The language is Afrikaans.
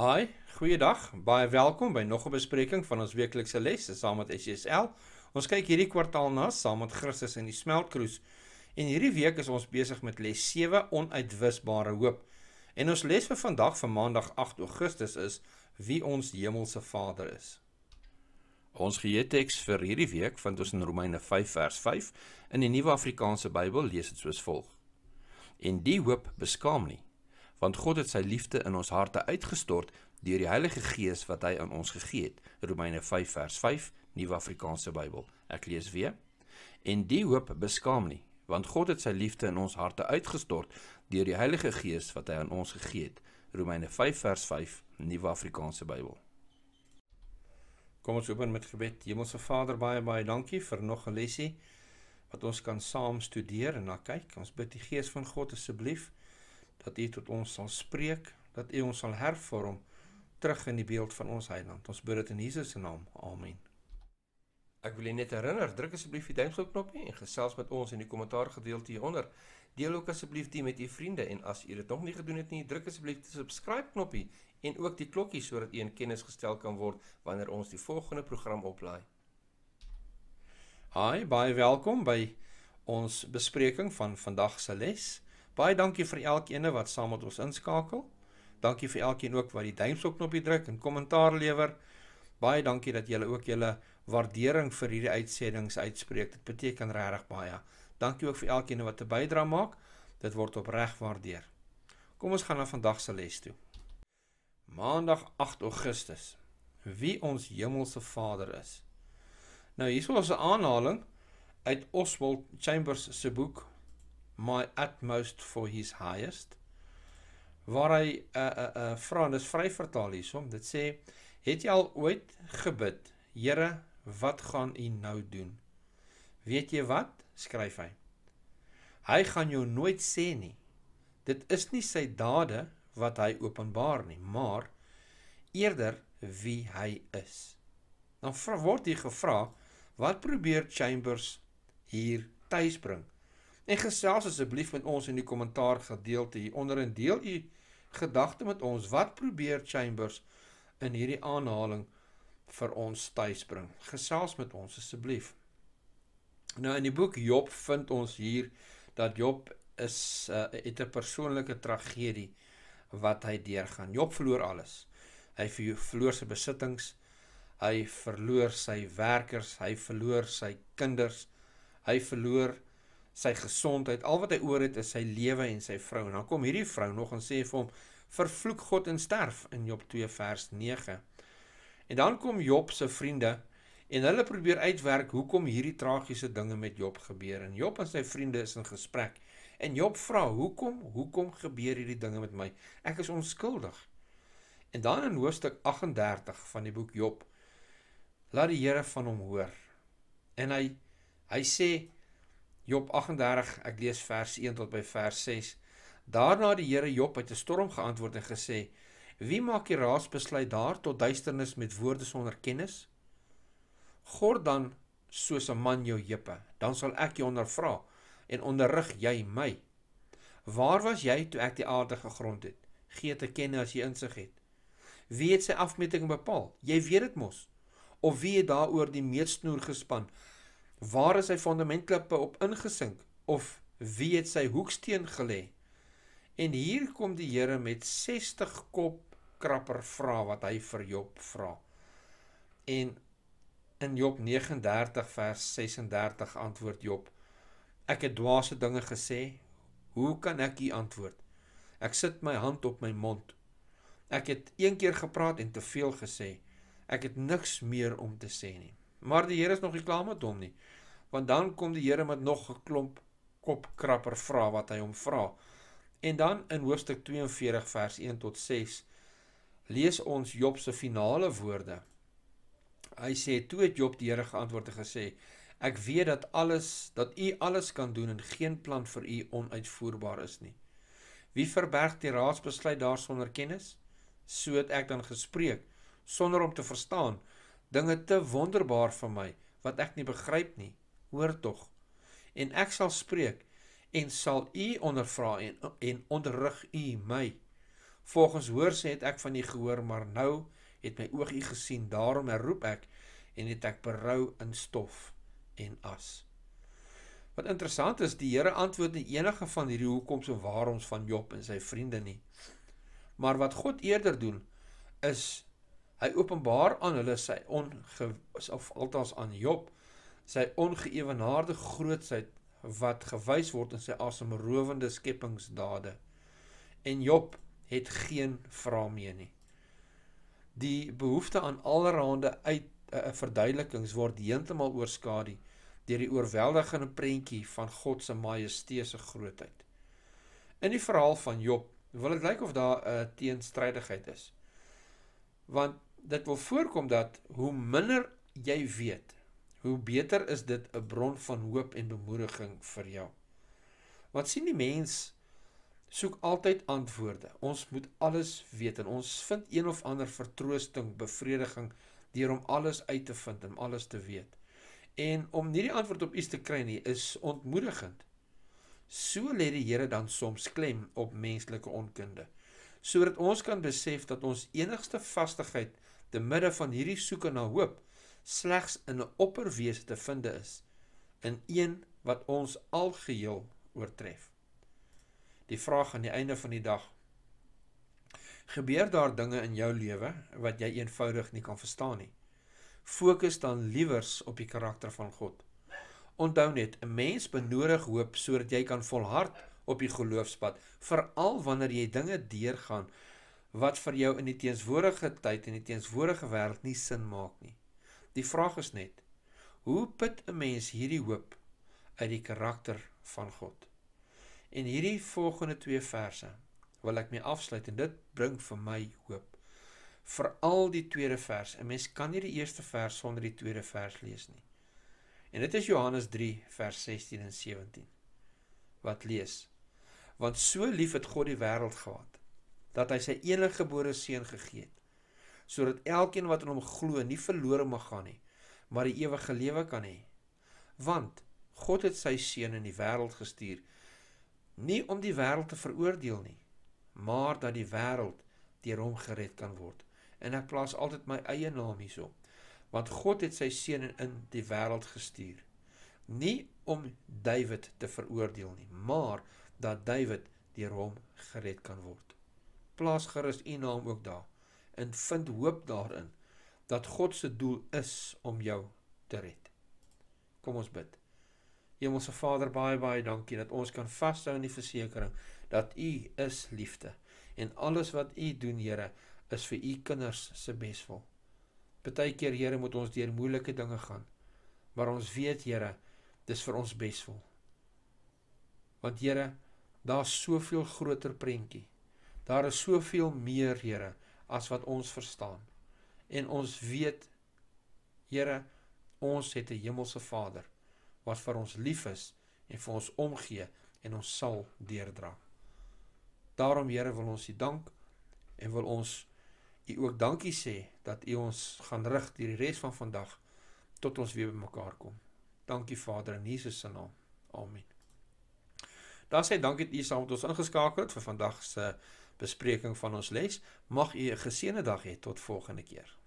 Hi, goeiedag. Baie welkom by nog 'n bespreking van ons weeklikse lesse saam met SSL. Ons kyk hierdie kwartaal na saam met Christus in die smeltkroes. En hierdie week is ons besig met les 7 onuitwisbare hoop. En ons les vir vandag vir Maandag 8 Augustus is wie ons hemelse Vader is. Ons geheeteks vir hierdie week vind ons in Romeine 5 vers 5 in die Nuwe Afrikaanse Bybel lees dit soos volg. En die hoop beskaam nie want God het sy liefde in ons harte uitgestort deur die Heilige Gees wat hy aan ons gegee het. Romeine 5 vers 5, Nuwe Afrikaanse Bybel. Ek lees weer. En die hoop beskaam nie, want God het sy liefde in ons harte uitgestort deur die Heilige Gees wat hy aan ons gegee het. Romeine 5 vers 5, Nuwe Afrikaanse Bybel. Kom ons open met gebed. Hemelse Vader, baie baie dankie vir nog 'n lesie wat ons kan saam studeer en na kyk. Ons bid die Gees van God asseblief so dat U tot ons sal spreek, dat U ons sal hervorm terug in die beeld van ons Heiland. Ons bid dit in Jesus se naam. Amen. Ek wil net herinner, druk asseblief die duimpie knoppie en gesels met ons in die kommentaar gedeelte hieronder. Deel ook asseblief dit met u vriende en as u dit nog nie gedoen het nie, druk asseblief die subscribe knoppie en ook die klokkie sodat u in kennis gestel kan word wanneer ons die volgende program oplaai. Hi, baie welkom by ons bespreking van vandag se les. Ehm Baie dankie vir elkeen wat saam met ons inskakel. Dankie vir elkeen ook wat die duimpie knoppie druk en kommentaar lewer. Baie dankie dat julle ook julle waardering vir hierdie uitsendings uitspreek. Dit beteken regtig baie. Dankie ook vir elkeen wat 'n bydrae maak. Dit word opreg waardeer. Kom ons gaan na vandag se les toe. Maandag 8 Augustus. Wie ons hemelse Vader is. Nou hier is 'n aanhaling uit Oswald Chambers se boek my utmost for his highest waar hy 'n uh, eh, 'n uh, eh, uh, eh, vra en dis vry vertaal hiersom dit sê het jy al ooit gebid Here wat gaan u nou doen weet jy wat skryf hy hy gaan jou nooit sê nie dit is nie sy dade wat hy openbaar nie maar eerder wie hy is dan word hier gevra wat probeer chambers hier tuis bring En gesels asseblief met ons in die kommentaar gedeelte hier onder en deel u gedagte met ons. Wat probeer Chambers in hierdie aanhaling vir ons tuis bring? Gesels met ons asseblief. Nou in die boek Job vind ons hier dat Job is uh, het 'n persoonlike tragedie wat hy deurgaan. Job verloor alles. Hy verloor sy besittings, hy verloor sy werkers, hy verloor sy kinders, hy verloor sy gesondheid, al wat hy oor het is sy lewe en sy vrou. En dan kom hierdie vrou nog en sê vir hom: "Vervloek God en sterf" in Job 2 vers 9. En dan kom Job se vriende en hulle probeer uitwerk hoekom hierdie tragiese dinge met Job gebeur. En Job en sy vriende is in gesprek. En Job vra: "Hoekom? Hoekom gebeur hierdie dinge met my? Ek is onskuldig." En dan in hoofstuk 38 van die boek Job laat die Here van hom hoor. En hy hy sê Job 38, ek lees vers 1 tot by vers 6. Daarna die Here Job uit 'n storm geantwoord en gesê: "Wie maak die raas besluit daar tot duisternis met woorde sonder kennis? Gord dan soos 'n man jou heupe, dan sal ek jou ondervra en onderrig jy my. Waar was jy toe ek die aarde gegrond het? Gee te kenne as jy insig het. Wie het sy afmeting bepaal? Jy weet dit mos. Of wie het daaroor die meetsnoer gespan?" Waar is sy fondamentklippe op ingesink of wie het sy hoeksteen gelê? En hier kom die Here met 60 kop krapper vra wat hy vir Job vra. En in Job 39 vers 36 antwoord Job: Ek het dwaase dinge gesê. Hoe kan ek U antwoord? Ek sit my hand op my mond. Ek het een keer gepraat en te veel gesê. Ek het niks meer om te sê nie. Maar die Here is nog nie klaar met hom nie. Want dan kom die Here met nog 'n klomp kopkrapper vra wat hy hom vra. En dan in hoofstuk 42 vers 1 tot 6 lees ons Job se finale woorde. Hy sê toe het Job die Here geantwoord en gesê: "Ek weet dat alles, dat U alles kan doen en geen plan vir U onuitvoerbaar is nie. Wie verberg die raadsbesluit daar sonder kennis? So het ek dan gespreek sonder om te verstaan." dinge te wonderbaar vir my wat ek nie begryp nie. Hoor tog. En ek sal spreek en sal u ondervra en en onderrig u my. Volgens hoorsê het ek van u gehoor, maar nou het my oog u gesien, daarom herroep ek en het ek berou in stof en as. Wat interessant is, die Here antwoord nie enige van hierdie hoekoms en waaroms van Job en sy vriende nie. Maar wat God eerder doen is Hy openbaar aan hulle sy onge, of althans aan Job sy ongeëwenaarde grootsheid wat gewys word in sy asemrowende skepingsdade. En Job het geen vrae meer nie. Die behoefte aan allerlei uit uh, verduidelikings word heeltemal oorskadu deur die oorweldigende prentjie van God se majesteuse grootheid. In die verhaal van Job wil dit lyk of daar 'n uh, eh, teenstrydigheid is. Want dit wil voorkom dat hoe minder jy weet, hoe beter is dit 'n bron van hoop en bemoediging vir jou. Wat sien die mens soek altyd antwoorde. Ons moet alles weet en ons vind een of ander vertroosting, bevrediging deur om alles uit te vind en alles te weet. En om nie die antwoord op iets te kry nie is ontmoedigend. So lê die Here dan soms klem op menslike onkunde sodat ons kan besef dat ons enigste vastigheid te midde van hierdie soeke na hoop slegs in 'n opperwese te vind is in een wat ons algeheel oortref. Die vraag aan die einde van die dag gebeur daar dinge in jou lewe wat jy eenvoudig nie kan verstaan nie. Fokus dan liewers op die karakter van God. Onthou net, 'n mens benodig hoop sodat jy kan volhard op die geloofspad, veral wanneer jy dinge deurgaan wat vir jou in die teenswordige tyd en die teenswordige wêreld nie sin maak nie. Die vraag is net: hoe put 'n mens hierdie hoop uit die karakter van God? En hierdie volgende twee verse wil ek mee afsluit en dit bring vir my hoop. Veral die tweede vers. 'n Mens kan nie die eerste vers sonder die tweede vers lees nie. En dit is Johannes 3 vers 16 en 17. Wat lees? Want so lief het God die wêreld gehad dat hy sy enige gebore seun gegee het sodat elkeen wat in hom glo nie verlore mag gaan nie maar die ewige lewe kan hê want God het sy seun in die wêreld gestuur nie om die wêreld te veroordeel nie maar dat die wêreld deur hom gered kan word en ek plaas altyd my eie naam hierop want God het sy seun in die wêreld gestuur nie om David te veroordeel nie maar dat David deur hom gered kan word plaas gerus u naam ook daar en vind hoop daarin dat God se doel is om jou te red. Kom ons bid. Hemelse Vader, baie baie dankie dat ons kan vashou in die versekering dat U is liefde en alles wat U doen, Here, is vir U kinders se beswil. Partykeer, Here, moet ons deur moeilike dinge gaan, maar ons weet, Here, dis vir ons beswil. Want Here, daar's soveel groter prentjie Daar is soveel meer, Here, as wat ons verstaan. En ons weet Here, ons het 'n hemelse Vader wat vir ons lief is en vir ons omgee en ons sal deurdra. Daarom Here wil ons U dank en wil ons U ook dankie sê dat U ons gaan rig hierdie res van vandag tot ons weer bymekaar kom. Dankie Vader in Jesus se naam. Amen. Daar sê dankie dat U saam met ons ingeskakel het vir vandag se uh, bespreking van ons les. Mag u 'n geseënde dag hê tot volgende keer.